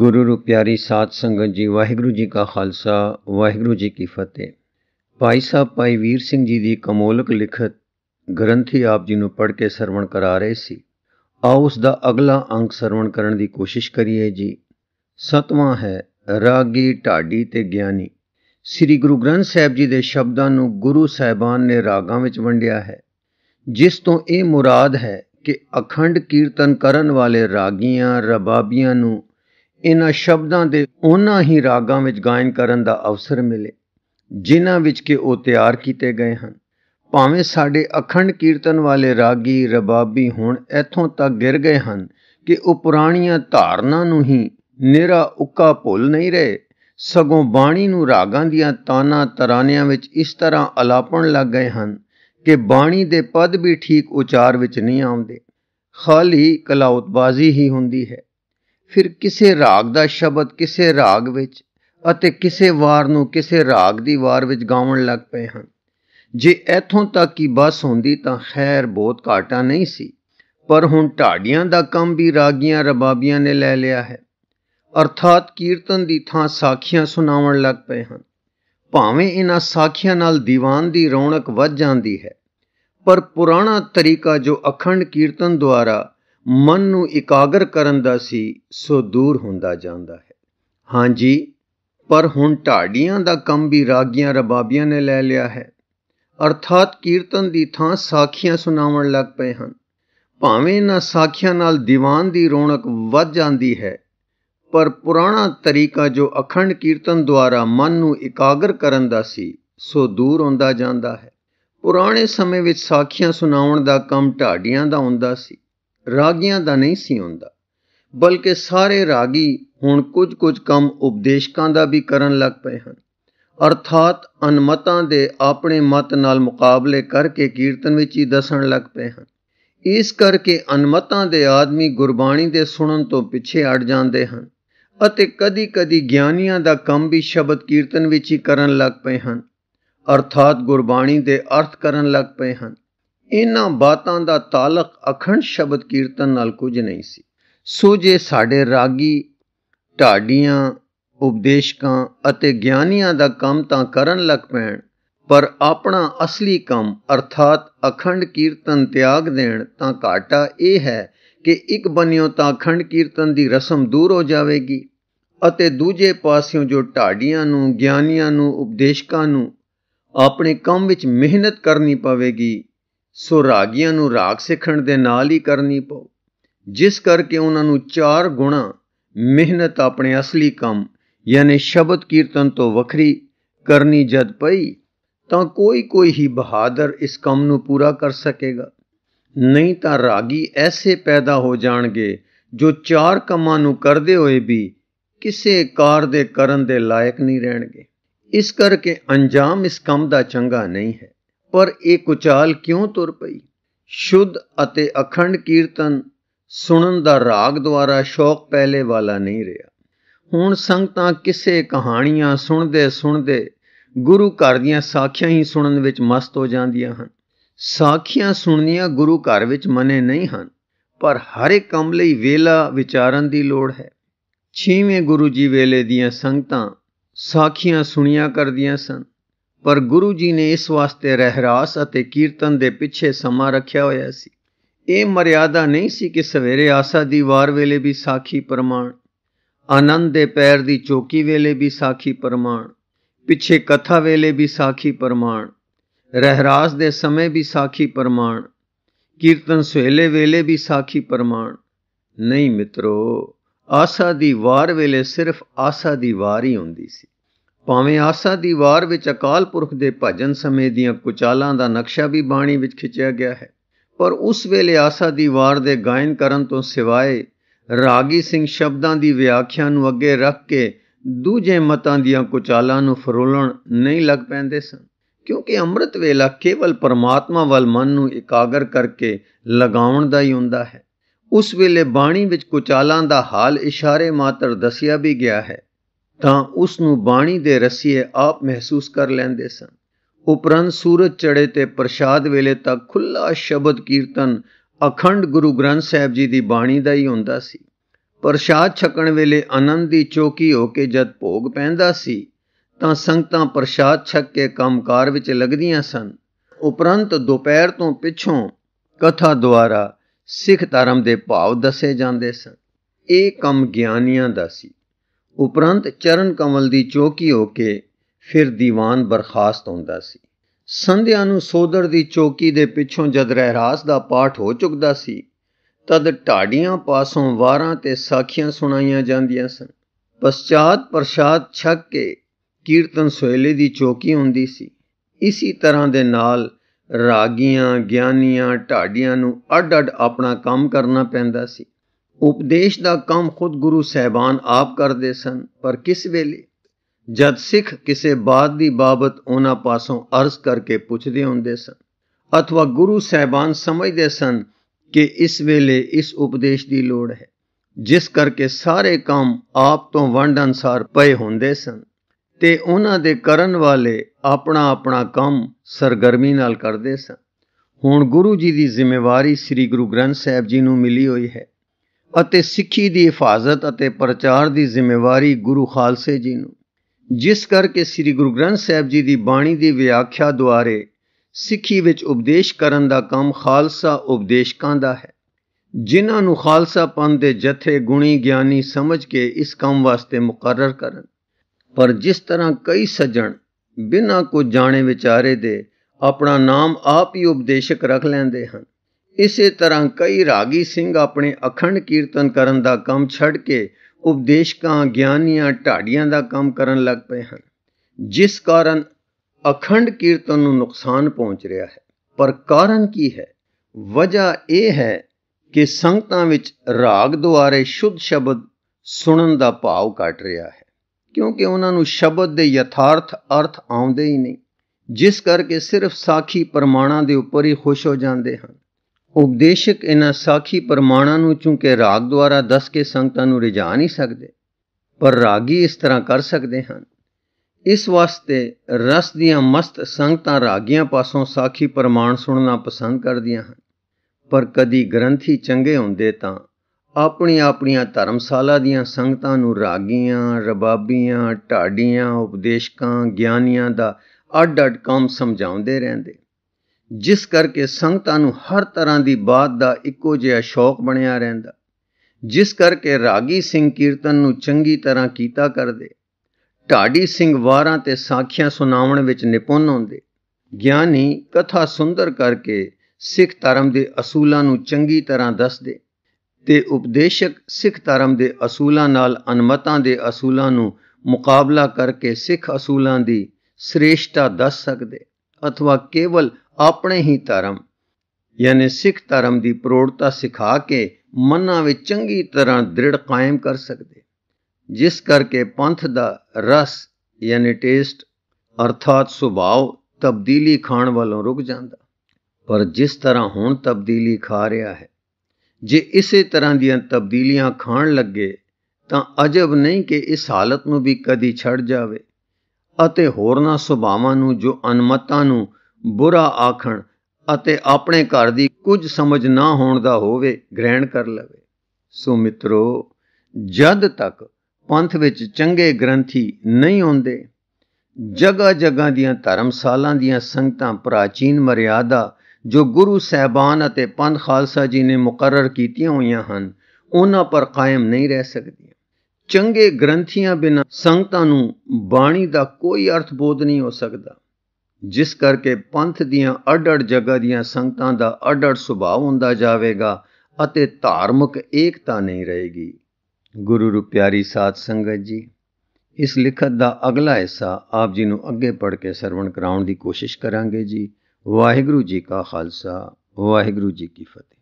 ਗੁਰੂ ਰੂਪ ਪਿਆਰੀ ਸਾਧ ਸੰਗਤ ਜੀ ਵਾਹਿਗੁਰੂ ਜੀ ਕਾ ਖਾਲਸਾ ਵਾਹਿਗੁਰੂ ਜੀ ਕੀ ਫਤਿਹ ਭਾਈ ਸਾਹਿਬ ਭਾਈ ਵੀਰ ਸਿੰਘ ਜੀ ਦੀ ਕਮੋਲਕ ਲਿਖਤ ਗ੍ਰੰਥੀ ਆਪ ਜੀ ਨੂੰ ਪੜ੍ਹ ਕੇ ਸਰਵਣ ਕਰਾ ਰਹੇ ਸੀ ਆ ਉਸ ਦਾ ਅਗਲਾ ਅੰਕ ਸਰਵਣ ਕਰਨ ਦੀ ਕੋਸ਼ਿਸ਼ ਕਰੀਏ ਜੀ ਸਤਵਾਂ ਹੈ ਰਾਗੀ ਢਾਡੀ ਤੇ ਗਿਆਨੀ ਸ੍ਰੀ ਗੁਰੂ ਗ੍ਰੰਥ ਸਾਹਿਬ ਜੀ ਦੇ ਸ਼ਬਦਾਂ ਨੂੰ ਗੁਰੂ ਸਾਹਿਬਾਨ ਨੇ ਰਾਗਾਂ ਵਿੱਚ ਵੰਡਿਆ ਹੈ ਜਿਸ ਤੋਂ ਇਹ ਮੁਰਾਦ ਹੈ ਕਿ ਅਖੰਡ ਕੀਰਤਨ ਕਰਨ ਵਾਲੇ ਰਾਗੀਆਂ ਰਬਾਬੀਆਂ ਨੂੰ ਇਹਨਾਂ ਸ਼ਬਦਾਂ ਦੇ ਉਹਨਾਂ ਹੀ ਰਾਗਾਂ ਵਿੱਚ ਗਾਇਨ ਕਰਨ ਦਾ ਅਵਸਰ ਮਿਲੇ ਜਿਨ੍ਹਾਂ ਵਿੱਚ ਕਿ ਉਹ ਤਿਆਰ ਕੀਤੇ ਗਏ ਹਨ ਭਾਵੇਂ ਸਾਡੇ ਅਖੰਡ ਕੀਰਤਨ ਵਾਲੇ ਰਾਗੀ ਰਬਾਬੀ ਹੁਣ ਇੱਥੋਂ ਤੱਕ ਗਿਰ ਗਏ ਹਨ ਕਿ ਉਹ ਪੁਰਾਣੀਆਂ ਧਾਰਨਾ ਨੂੰ ਹੀ ਨਿਰਾ ਉੱਕਾ ਭੁੱਲ ਨਹੀਂ ਰਹੇ ਸਗੋਂ ਬਾਣੀ ਨੂੰ ਰਾਗਾਂ ਦੀਆਂ ਤਾਨਾ ਤਰਾਨਿਆਂ ਵਿੱਚ ਇਸ ਤਰ੍ਹਾਂ ਅਲਾਪਣ ਲੱਗ ਗਏ ਹਨ ਕਿ ਬਾਣੀ ਦੇ ਪਦ ਵੀ ਠੀਕ ਉਚਾਰ ਵਿੱਚ ਨਹੀਂ ਆਉਂਦੇ ਖਾਲੀ ਕਲਾਉਤਬਾਜ਼ੀ ਹੀ ਹੁੰਦੀ ਹੈ ਫਿਰ ਕਿਸੇ ਰਾਗ ਦਾ ਸ਼ਬਦ ਕਿਸੇ ਰਾਗ ਵਿੱਚ ਅਤੇ ਕਿਸੇ ਵਾਰ ਨੂੰ ਕਿਸੇ ਰਾਗ ਦੀ ਵਾਰ ਵਿੱਚ ਗਾਉਣ ਲੱਗ ਪਏ ਹਨ ਜੇ ਇਥੋਂ ਤੱਕ ਹੀ ਬਸ ਹੁੰਦੀ ਤਾਂ ਖੈਰ ਬਹੁਤ ਘਾਟਾ ਨਹੀਂ ਸੀ ਪਰ ਹੁਣ ਢਾਡੀਆਂ ਦਾ ਕੰਮ ਵੀ ਰਾਗੀਆਂ ਰਬਾਬੀਆਂ ਨੇ ਲੈ ਲਿਆ ਹੈ ਅਰਥਾਤ ਕੀਰਤਨ ਦੀ ਥਾਂ ਸਾਖੀਆਂ ਸੁਣਾਉਣ ਲੱਗ ਪਏ ਹਨ ਭਾਵੇਂ ਇਹਨਾਂ ਸਾਖੀਆਂ ਨਾਲ ਦੀਵਾਨ ਦੀ ਰੌਣਕ ਵੱਧ ਜਾਂਦੀ ਹੈ ਪਰ ਪੁਰਾਣਾ ਤਰੀਕਾ ਜੋ ਅਖੰਡ ਕੀਰਤਨ ਦੁਆਰਾ ਮਨ ਨੂੰ ਇਕਾਗਰ ਕਰਨ ਦਾ ਸੀ ਸੋ ਦੂਰ ਹੁੰਦਾ ਜਾਂਦਾ ਹੈ ਹਾਂਜੀ ਪਰ ਹੁਣ ਢਾਡੀਆਂ ਦਾ ਕੰਮ ਵੀ ਰਾਗੀਆਂ ਰਬਾਬੀਆਂ ਨੇ ਲੈ ਲਿਆ ਹੈ ਅਰਥਾਤ ਕੀਰਤਨ ਦੀ ਥਾਂ ਸਾਖੀਆਂ ਸੁਣਾਉਣ ਲੱਗ ਪਏ ਹਨ ਭਾਵੇਂ ਨਾ ਸਾਖੀਆਂ ਨਾਲ ਦੀਵਾਨ ਦੀ ਰੌਣਕ ਵੱਧ ਜਾਂਦੀ ਹੈ ਪਰ ਪੁਰਾਣਾ ਤਰੀਕਾ ਜੋ ਅਖੰਡ ਕੀਰਤਨ ਦੁਆਰਾ ਮਨ ਨੂੰ ਇਕਾਗਰ ਕਰਨ ਦਾ ਸੀ ਸੋ ਦੂਰ ਹੁੰਦਾ ਜਾਂਦਾ ਹੈ ਪੁਰਾਣੇ ਸਮੇਂ ਵਿੱਚ ਸਾਖੀਆਂ ਸੁਣਾਉਣ ਦਾ ਕੰਮ ਢਾਡੀਆਂ ਦਾ ਹੁੰਦਾ ਸੀ ਰਾਗੀਆਂ ਦਾ ਨਹੀਂ ਸੀ ਹੁੰਦਾ ਬਲਕਿ ਸਾਰੇ ਰਾਗੀ ਹੁਣ ਕੁਝ-ਕੁਝ ਕੰਮ ਉਪਦੇਸ਼ਕਾਂ ਦਾ ਵੀ ਕਰਨ ਲੱਗ ਪਏ ਹਨ ਅਰਥਾਤ ਅਨਮਤਾਂ ਦੇ ਆਪਣੇ ਮਤ ਨਾਲ ਮੁਕਾਬਲੇ ਕਰਕੇ ਕੀਰਤਨ ਵਿੱਚ ਹੀ ਦੱਸਣ ਲੱਗ ਪਏ ਹਨ ਇਸ ਕਰਕੇ ਅਨਮਤਾਂ ਦੇ ਆਦਮੀ ਗੁਰਬਾਣੀ ਦੇ ਸੁਣਨ ਤੋਂ ਪਿੱਛੇ ਅੜ ਜਾਂਦੇ ਹਨ ਅਤੇ ਕਦੀ-ਕਦੀ ਗਿਆਨੀਆਂ ਦਾ ਕੰਮ ਵੀ ਸ਼ਬਦ ਕੀਰਤਨ ਵਿੱਚ ਹੀ ਕਰਨ ਲੱਗ ਪਏ ਹਨ ਅਰਥਾਤ ਗੁਰਬਾਣੀ ਦੇ ਅਰਥ ਕਰਨ ਲੱਗ ਪਏ ਹਨ ਇਹਨਾਂ ਬਾਤਾਂ ਦਾ ਤਾਲਕ ਅਖੰਡ ਸ਼ਬਦ ਕੀਰਤਨ ਨਾਲ ਕੁਝ ਨਹੀਂ ਸੀ ਸੋ ਜੇ ਸਾਡੇ ਰਾਗੀ ਢਾਡੀਆਂ ਉਪਦੇਸ਼ਕਾਂ ਅਤੇ ਗਿਆਨੀਆਂ ਦਾ ਕੰਮ ਤਾਂ ਕਰਨ ਲੱਗ ਪੈਣ ਪਰ ਆਪਣਾ ਅਸਲੀ ਕੰਮ ਅਰਥਾਤ ਅਖੰਡ ਕੀਰਤਨ ਤਿਆਗ ਦੇਣ ਤਾਂ ਘਾਟਾ ਇਹ ਹੈ ਕਿ ਇੱਕ ਬੰਨਿਓ ਤਾਂ ਅਖੰਡ ਕੀਰਤਨ ਦੀ ਰਸਮ ਦੂਰ ਹੋ ਜਾਵੇਗੀ ਅਤੇ ਦੂਜੇ ਪਾਸਿਓਂ ਜੋ ਢਾਡੀਆਂ ਨੂੰ ਗਿਆਨੀਆਂ ਨੂੰ ਉਪਦੇਸ਼ਕਾਂ ਨੂੰ ਆਪਣੇ ਕੰਮ ਵਿੱਚ ਮਿਹਨਤ ਕਰਨੀ ਪਵੇਗੀ ਸੋ ਰਾਗੀਆਂ ਨੂੰ ਰਾਗ ਸਿੱਖਣ ਦੇ ਨਾਲ ਹੀ ਕਰਨੀ ਪਊ ਜਿਸ ਕਰਕੇ ਉਹਨਾਂ ਨੂੰ ਚਾਰ ਗੁਣਾ ਮਿਹਨਤ ਆਪਣੇ ਅਸਲੀ ਕੰਮ ਯਾਨੀ ਸ਼ਬਦ ਕੀਰਤਨ ਤੋਂ ਵੱਖਰੀ ਕਰਨੀ ਜਦ ਪਈ ਤਾਂ ਕੋਈ ਕੋਈ ਹੀ ਬਹਾਦਰ ਇਸ ਕੰਮ ਨੂੰ ਪੂਰਾ ਕਰ ਸਕੇਗਾ ਨਹੀਂ ਤਾਂ ਰਾਗੀ ਐਸੇ ਪੈਦਾ ਹੋ ਜਾਣਗੇ ਜੋ ਚਾਰ ਕੰਮਾਂ ਨੂੰ ਕਰਦੇ ਹੋਏ ਵੀ ਕਿਸੇ ਕਾਰ ਦੇ ਕਰਨ ਦੇ ਲਾਇਕ ਨਹੀਂ ਰਹਿਣਗੇ ਇਸ ਕਰਕੇ ਅੰਜਾਮ ਇਸ ਕੰਮ ਦਾ ਚੰਗਾ ਨਹੀਂ ਹੈ ਪਰ ਇਹ ਕੁਚਾਲ ਕਿਉਂ ਤੁਰ ਪਈ ਸ਼ੁੱਧ ਅਤੇ ਅਖੰਡ ਕੀਰਤਨ ਸੁਣਨ ਦਾ ਰਾਗ ਦੁਆਰਾ ਸ਼ੌਕ ਪਹਿਲੇ ਵਾਲਾ ਨਹੀਂ ਰਿਹਾ ਹੁਣ ਸੰਗਤਾਂ ਕਿਸੇ ਕਹਾਣੀਆਂ ਸੁਣਦੇ ਸੁਣਦੇ ਗੁਰੂ ਘਰ ਦੀਆਂ ਸਾਖੀਆਂ ਹੀ ਸੁਣਨ ਵਿੱਚ ਮਸਤ ਹੋ ਜਾਂਦੀਆਂ ਹਨ ਸਾਖੀਆਂ ਸੁਣਨੀਆਂ ਗੁਰੂ ਘਰ ਵਿੱਚ ਮਨੇ ਨਹੀਂ ਹਨ ਪਰ ਹਰ ਇੱਕ ਕੰਮ ਲਈ ਵੇਲਾ ਵਿਚਾਰਨ ਦੀ ਲੋੜ ਹੈ 6ਵੇਂ ਗੁਰੂ ਜੀ ਵੇਲੇ ਦੀਆਂ ਸੰਗਤਾਂ ਸਾਖੀਆਂ ਸੁਣੀਆਂ ਕਰਦੀਆਂ ਸਨ ਪਰ ਗੁਰੂ ਜੀ ਨੇ ਇਸ ਵਾਸਤੇ ਰਹਿਰਾਸ ਅਤੇ ਕੀਰਤਨ ਦੇ ਪਿੱਛੇ ਸਮਾਂ ਰੱਖਿਆ ਹੋਇਆ ਸੀ ਇਹ ਮਰਿਆਦਾ ਨਹੀਂ ਸੀ ਕਿ ਸਵੇਰੇ ਆਸਾ ਦੀ ਵਾਰ ਵੇਲੇ ਵੀ ਸਾਖੀ ਪ੍ਰਮਾਣ ਆਨੰਦ ਦੇ ਪੈਰ ਦੀ ਚੋਕੀ ਵੇਲੇ ਵੀ ਸਾਖੀ ਪ੍ਰਮਾਣ ਪਿੱਛੇ ਕਥਾ ਵੇਲੇ ਵੀ ਸਾਖੀ ਪ੍ਰਮਾਣ ਰਹਿਰਾਸ ਦੇ ਸਮੇਂ ਵੀ ਸਾਖੀ ਪ੍ਰਮਾਣ ਕੀਰਤਨ ਸੁਹੇਲੇ ਵੇਲੇ ਵੀ ਸਾਖੀ ਪ੍ਰਮਾਣ ਨਹੀਂ ਮਿੱਤਰੋ ਆਸਾ ਦੀ ਵਾਰ ਵੇਲੇ ਸਿਰਫ ਆਸਾ ਦੀ ਵਾਰ ਹੀ ਹੁੰਦੀ ਸੀ ਭਾਵੇਂ ਆਸਾ ਦੀ ਵਾਰ ਵਿੱਚ ਅਕਾਲ ਪੁਰਖ ਦੇ ਭਜਨ ਸਮੇਂ ਦੀਆਂ ਕੁਚਾਲਾਂ ਦਾ ਨਕਸ਼ਾ ਵੀ ਬਾਣੀ ਵਿੱਚ ਖਿੱਚਿਆ ਗਿਆ ਹੈ ਪਰ ਉਸ ਵੇਲੇ ਆਸਾ ਦੀ ਵਾਰ ਦੇ ਗਾਇਨ ਕਰਨ ਤੋਂ ਸਿਵਾਏ ਰਾਗੀ ਸਿੰਘ ਸ਼ਬਦਾਂ ਦੀ ਵਿਆਖਿਆ ਨੂੰ ਅੱਗੇ ਰੱਖ ਕੇ ਦੂਜੇ ਮਤਾਂ ਦੀਆਂ ਕੁਚਾਲਾਂ ਨੂੰ ਫਰੋਲਣ ਨਹੀਂ ਲੱਗ ਪੈਂਦੇ ਸਨ ਕਿਉਂਕਿ ਅੰਮ੍ਰਿਤ ਵੇਲਾ ਕੇਵਲ ਪਰਮਾਤਮਾ ਵੱਲ ਮਨ ਨੂੰ ਇਕਾਗਰ ਕਰਕੇ ਲਗਾਉਣ ਦਾ ਹੀ ਹੁੰਦਾ ਹੈ ਉਸ ਵੇਲੇ ਬਾਣੀ ਵਿੱਚ ਕੁਚਾਲਾਂ ਦਾ ਹਾਲ ਇਸ਼ਾਰੇ ਮਾਤਰ ਦੱਸਿਆ ਵੀ ਗਿਆ ਹੈ ਤਾਂ ਉਸ ਨੂੰ ਬਾਣੀ ਦੇ ਰਸੀਏ ਆਪ ਮਹਿਸੂਸ ਕਰ ਲੈਂਦੇ ਸਨ ਉਪਰੰਤ ਸੂਰਜ ਚੜੇ ਤੇ ਪ੍ਰਸ਼ਾਦ ਵੇਲੇ ਤੱਕ ਖੁੱਲਾ ਸ਼ਬਦ ਕੀਰਤਨ ਅਖੰਡ ਗੁਰੂ ਗ੍ਰੰਥ ਸਾਹਿਬ ਜੀ ਦੀ ਬਾਣੀ ਦਾ ਹੀ ਹੁੰਦਾ ਸੀ ਪ੍ਰਸ਼ਾਦ ਛਕਣ ਵੇਲੇ ਆਨੰਦ ਦੀ ਚੋਕੀ ਹੋ ਕੇ ਜਦ ਭੋਗ ਪੈਂਦਾ ਸੀ ਤਾਂ ਸੰਗਤਾਂ ਪ੍ਰਸ਼ਾਦ ਛਕ ਕੇ ਕੰਮਕਾਰ ਵਿੱਚ ਲੱਗਦੀਆਂ ਸਨ ਉਪਰੰਤ ਦੁਪਹਿਰ ਤੋਂ ਪਿੱਛੋਂ ਕਥਾ ਦੁਆਰਾ ਸਿੱਖ ਧਰਮ ਦੇ ਭਾਵ ਦੱਸੇ ਜਾਂਦੇ ਸਨ ਇਹ ਕੰਮ ਗਿਆਨੀਆਂ ਦਾ ਸੀ ਉਪਰੰਤ ਚਰਨ ਕਮਲ ਦੀ ਚੌਕੀ ਹੋ ਕੇ ਫਿਰ ਦੀਵਾਨ ਬਰਖਾਸਤ ਹੁੰਦਾ ਸੀ ਸੰਧਿਆ ਨੂੰ ਸੋਦਰ ਦੀ ਚੌਕੀ ਦੇ ਪਿੱਛੋਂ ਜਦ ਰਹਿਰਾਸ ਦਾ ਪਾਠ ਹੋ ਚੁੱਕਦਾ ਸੀ ਤਦ ਢਾਡੀਆਂ ਪਾਸੋਂ ਵਾਰਾਂ ਤੇ ਸਾਖੀਆਂ ਸੁਣਾਈਆਂ ਜਾਂਦੀਆਂ ਸਨ ਪਸ਼ਚਾਤ ਪ੍ਰਸ਼ਾਦ ਛੱਕ ਕੇ ਕੀਰਤਨ ਸੋਇਲੇ ਦੀ ਚੌਕੀ ਹੁੰਦੀ ਸੀ ਇਸੇ ਤਰ੍ਹਾਂ ਦੇ ਨਾਲ ਰਾਗੀਆਂ ਗਿਆਨੀਆਂ ਢਾਡੀਆਂ ਨੂੰ ਅੱਡ-ਅੱਡ ਆਪਣਾ ਕੰਮ ਕਰਨਾ ਪੈਂਦਾ ਸੀ ਉਪਦੇਸ਼ ਦਾ ਕੰਮ ਖੁਦ ਗੁਰੂ ਸਹਿਬਾਨ ਆਪ ਕਰਦੇ ਸਨ ਪਰ ਕਿਸ ਵੇਲੇ ਜਦ ਸਿੱਖ ਕਿਸੇ ਬਾਤ ਦੀ ਬਾਬਤ ਉਹਨਾਂ ਪਾਸੋਂ ਅਰਜ਼ ਕਰਕੇ ਪੁੱਛਦੇ ਹੁੰਦੇ ਸਨ ਅਥਵਾ ਗੁਰੂ ਸਹਿਬਾਨ ਸਮਝਦੇ ਸਨ ਕਿ ਇਸ ਵੇਲੇ ਇਸ ਉਪਦੇਸ਼ ਦੀ ਲੋੜ ਹੈ ਜਿਸ ਕਰਕੇ ਸਾਰੇ ਕੰਮ ਆਪ ਤੋਂ ਵੰਡ ਅਨਸਾਰ ਪਏ ਹੁੰਦੇ ਸਨ ਤੇ ਉਹਨਾਂ ਦੇ ਕਰਨ ਵਾਲੇ ਆਪਣਾ ਆਪਣਾ ਕੰਮ ਸਰਗਰਮੀ ਨਾਲ ਕਰਦੇ ਸਨ ਹੁਣ ਗੁਰੂ ਜੀ ਦੀ ਜ਼ਿੰਮੇਵਾਰੀ ਸ੍ਰੀ ਗੁਰੂ ਗ੍ਰੰਥ ਸਾਹਿਬ ਜੀ ਨੂੰ ਮਿਲੀ ਹੋਈ ਹੈ ਅਤੇ ਸਿੱਖੀ ਦੀ ਹਿਫਾਜ਼ਤ ਅਤੇ ਪ੍ਰਚਾਰ ਦੀ ਜ਼ਿੰਮੇਵਾਰੀ ਗੁਰੂ ਖਾਲਸੇ ਜੀ ਨੂੰ ਜਿਸ ਕਰਕੇ ਸ੍ਰੀ ਗੁਰੂ ਗ੍ਰੰਥ ਸਾਹਿਬ ਜੀ ਦੀ ਬਾਣੀ ਦੀ ਵਿਆਖਿਆ ਦੁਆਰੇ ਸਿੱਖੀ ਵਿੱਚ ਉਪਦੇਸ਼ ਕਰਨ ਦਾ ਕੰਮ ਖਾਲਸਾ ਉਪਦੇਸ਼ਕਾਂ ਦਾ ਹੈ ਜਿਨ੍ਹਾਂ ਨੂੰ ਖਾਲਸਾ ਪੰਥ ਦੇ ਜਥੇ ਗੁਣੀ ਗਿਆਨੀ ਸਮਝ ਕੇ ਇਸ ਕੰਮ ਵਾਸਤੇ ਮੁਕਰਰ ਕਰਨ ਪਰ ਜਿਸ ਤਰ੍ਹਾਂ ਕਈ ਸੱਜਣ ਬਿਨਾਂ ਕੋ ਜਾਣੇ ਵਿਚਾਰੇ ਦੇ ਆਪਣਾ ਨਾਮ ਆਪ ਹੀ ਉਪਦੇਸ਼ਕ ਰੱਖ ਲੈਂਦੇ ਹਨ ਇਸੇ ਤਰ੍ਹਾਂ ਕਈ ਰਾਗੀ ਸਿੰਘ ਆਪਣੇ ਅਖੰਡ ਕੀਰਤਨ ਕਰਨ ਦਾ ਕੰਮ ਛੱਡ ਕੇ ਉਪਦੇਸ਼ਕਾਂ ਗਿਆਨੀਆਂ ਢਾਡੀਆਂ ਦਾ ਕੰਮ ਕਰਨ ਲੱਗ ਪਏ ਹਨ ਜਿਸ ਕਾਰਨ ਅਖੰਡ ਕੀਰਤਨ ਨੂੰ ਨੁਕਸਾਨ ਪਹੁੰਚ ਰਿਹਾ ਹੈ ਪਰ ਕਾਰਨ ਕੀ ਹੈ ਵਜ੍ਹਾ ਇਹ ਹੈ ਕਿ ਸੰਗਤਾਂ ਵਿੱਚ ਰਾਗ ਦੁਆਰੇ ਸ਼ੁੱਧ ਸ਼ਬਦ ਸੁਣਨ ਦਾ ਭਾਵ ਘਟ ਰਿਹਾ ਹੈ ਕਿਉਂਕਿ ਉਹਨਾਂ ਨੂੰ ਸ਼ਬਦ ਦੇ ਯਥਾਰਥ ਅਰਥ ਆਉਂਦੇ ਹੀ ਨਹੀਂ ਜਿਸ ਕਰਕੇ ਸਿਰਫ ਸਾਖੀ ਪ੍ਰਮਾਣਾਂ ਦੇ ਉੱਪਰ ਹੀ ਖੁਸ਼ ਹੋ ਜਾਂਦੇ ਹਨ ਉਪਦੇਸ਼ਕ ਇਹਨਾਂ ਸਾਖੀ ਪ੍ਰਮਾਣਾਂ ਨੂੰ ਚੁੰਕੇ ਰਾਗ ਦੁਆਰਾ ਦੱਸ ਕੇ ਸੰਗਤਾਂ ਨੂੰ ਰਿਝਾ ਨਹੀਂ ਸਕਦੇ ਪਰ ਰਾਗੀ ਇਸ ਤਰ੍ਹਾਂ ਕਰ ਸਕਦੇ ਹਨ ਇਸ ਵਾਸਤੇ ਰਸ ਦੀਆਂ ਮਸਤ ਸੰਗਤਾਂ ਰਾਗੀਆਂ ਪਾਸੋਂ ਸਾਖੀ ਪ੍ਰਮਾਣ ਸੁਣਨਾ ਪਸੰਦ ਕਰਦੀਆਂ ਹਨ ਪਰ ਕਦੀ ਗ੍ਰੰਥੀ ਚੰਗੇ ਹੁੰਦੇ ਤਾਂ ਆਪਣੀ ਆਪਣੀਆਂ ਧਰਮਸ਼ਾਲਾ ਦੀਆਂ ਸੰਗਤਾਂ ਨੂੰ ਰਾਗੀਆਂ ਰਬਾਬੀਆਂ ਢਾਡੀਆਂ ਉਪਦੇਸ਼ਕਾਂ ਗਿਆਨੀਆਂ ਦਾ ਅੱਡ-ਅੱਡ ਕੰਮ ਸਮਝਾਉਂਦੇ ਰਹਿੰਦੇ ਜਿਸ ਕਰਕੇ ਸੰਗਤਾਂ ਨੂੰ ਹਰ ਤਰ੍ਹਾਂ ਦੀ ਬਾਤ ਦਾ ਇੱਕੋ ਜਿਹਾ ਸ਼ੌਕ ਬਣਿਆ ਰਹਿੰਦਾ ਜਿਸ ਕਰਕੇ ਰਾਗੀ ਸਿੰਘ ਕੀਰਤਨ ਨੂੰ ਚੰਗੀ ਤਰ੍ਹਾਂ ਕੀਤਾ ਕਰਦੇ ਢਾਡੀ ਸਿੰਘ ਵਾਰਾਂ ਤੇ ਸਾਖੀਆਂ ਸੁਣਾਉਣ ਵਿੱਚ ਨਿਪੁੰਨ ਹੁੰਦੇ ਗਿਆਨੀ ਕਥਾ ਸੁੰਦਰ ਕਰਕੇ ਸਿੱਖ ਧਰਮ ਦੇ ਅਸੂਲਾਂ ਨੂੰ ਚੰਗੀ ਤਰ੍ਹਾਂ ਦੱਸਦੇ ਤੇ ਉਪਦੇਸ਼ਕ ਸਿੱਖ ਧਰਮ ਦੇ ਅਸੂਲਾਂ ਨਾਲ ਅਨਮਤਾਂ ਦੇ ਅਸੂਲਾਂ ਨੂੰ ਮੁਕਾਬਲਾ ਕਰਕੇ ਸਿੱਖ ਅਸੂਲਾਂ ਦੀ ਸ੍ਰੇਸ਼ਟਾ ਦੱਸ ਸਕਦੇ ਅਥਵਾ ਕੇਵਲ ਆਪਣੇ ਹੀ ਧਰਮ ਯਾਨੀ ਸਿੱਖ ਧਰਮ ਦੀ ਪ੍ਰੋੜਤਾ ਸਿਖਾ ਕੇ ਮਨਾਂ ਵਿੱਚ ਚੰਗੀ ਤਰ੍ਹਾਂ ਦ੍ਰਿੜ ਕਾਇਮ ਕਰ ਸਕਦੇ ਜਿਸ ਕਰਕੇ ਪੰਥ ਦਾ ਰਸ ਯਾਨੀ ਟੇਸਟ ਅਰਥਾਤ ਸੁਭਾਅ ਤਬਦੀਲੀ ਖਾਣ ਵੱਲੋਂ ਰੁਕ ਜਾਂਦਾ ਪਰ ਜਿਸ ਤਰ੍ਹਾਂ ਹੁਣ ਤਬਦੀਲੀ ਖਾ ਰਿਹਾ ਹੈ ਜੇ ਇਸੇ ਤਰ੍ਹਾਂ ਦੀਆਂ ਤਬਦੀਲੀਆਂ ਖਾਣ ਲੱਗੇ ਤਾਂ ਅਜਬ ਨਹੀਂ ਕਿ ਇਸ ਹਾਲਤ ਨੂੰ ਵੀ ਕਦੀ ਛੱਡ ਜਾਵੇ ਅਤੇ ਹੋਰਨਾਂ ਸੁਭਾਵਾਂ ਨੂੰ ਜੋ ਅਨਮਤਾਂ ਨੂੰ ਬੁਰਾ ਆਖਣ ਅਤੇ ਆਪਣੇ ਘਰ ਦੀ ਕੁਝ ਸਮਝ ਨਾ ਹੋਣ ਦਾ ਹੋਵੇ ਗ੍ਰਹਿਣ ਕਰ ਲਵੇ ਸੋ ਮਿੱਤਰੋ ਜਦ ਤੱਕ ਪੰਥ ਵਿੱਚ ਚੰਗੇ ਗ੍ਰੰਥੀ ਨਹੀਂ ਹੁੰਦੇ ਜਗਾ ਜਗਾ ਦੀਆਂ ਧਰਮਸ਼ਾਲਾਂ ਦੀਆਂ ਸੰਗਤਾਂ ਪ੍ਰਾਚੀਨ ਮਰਿਆਦਾ ਜੋ ਗੁਰੂ ਸਹਿਬਾਨ ਅਤੇ ਪੰਥ ਖਾਲਸਾ ਜੀ ਨੇ ਮੁਕਰਰ ਕੀਤੀਆਂ ਹੋਈਆਂ ਹਨ ਉਹਨਾਂ ਪਰ ਕਾਇਮ ਨਹੀਂ ਰਹਿ ਸਕਦੀਆਂ ਚੰਗੇ ਗ੍ਰੰਥੀਆਂ ਬਿਨਾਂ ਸੰਗਤਾਂ ਨੂੰ ਬਾਣੀ ਦਾ ਕੋਈ ਅਰਥ ਬੋਧ ਨਹੀਂ ਹੋ ਸਕਦਾ ਜਿਸ ਕਰਕੇ ਪੰਥ ਦੀਆਂ ਅੜ-ਅੜ ਜਗ੍ਹਾ ਦੀਆਂ ਸੰਗਤਾਂ ਦਾ ਅੜ-ਅੜ ਸੁਭਾਅ ਹੁੰਦਾ ਜਾਵੇਗਾ ਅਤੇ ਧਾਰਮਿਕ ਏਕਤਾ ਨਹੀਂ ਰਹੇਗੀ ਗੁਰੂ ਰੂਪਿਆਰੀ ਸਾਧ ਸੰਗਤ ਜੀ ਇਸ ਲਿਖਤ ਦਾ ਅਗਲਾ ਹਿੱਸਾ ਆਪ ਜੀ ਨੂੰ ਅੱਗੇ ਪੜ੍ਹ ਕੇ ਸਰਵਣ ਕਰਾਉਣ ਦੀ ਕੋਸ਼ਿਸ਼ ਕਰਾਂਗੇ ਜੀ ਵਾਹਿਗੁਰੂ ਜੀ ਕਾ ਖਾਲਸਾ ਵਾਹਿਗੁਰੂ ਜੀ ਕੀ ਫਤਿਹ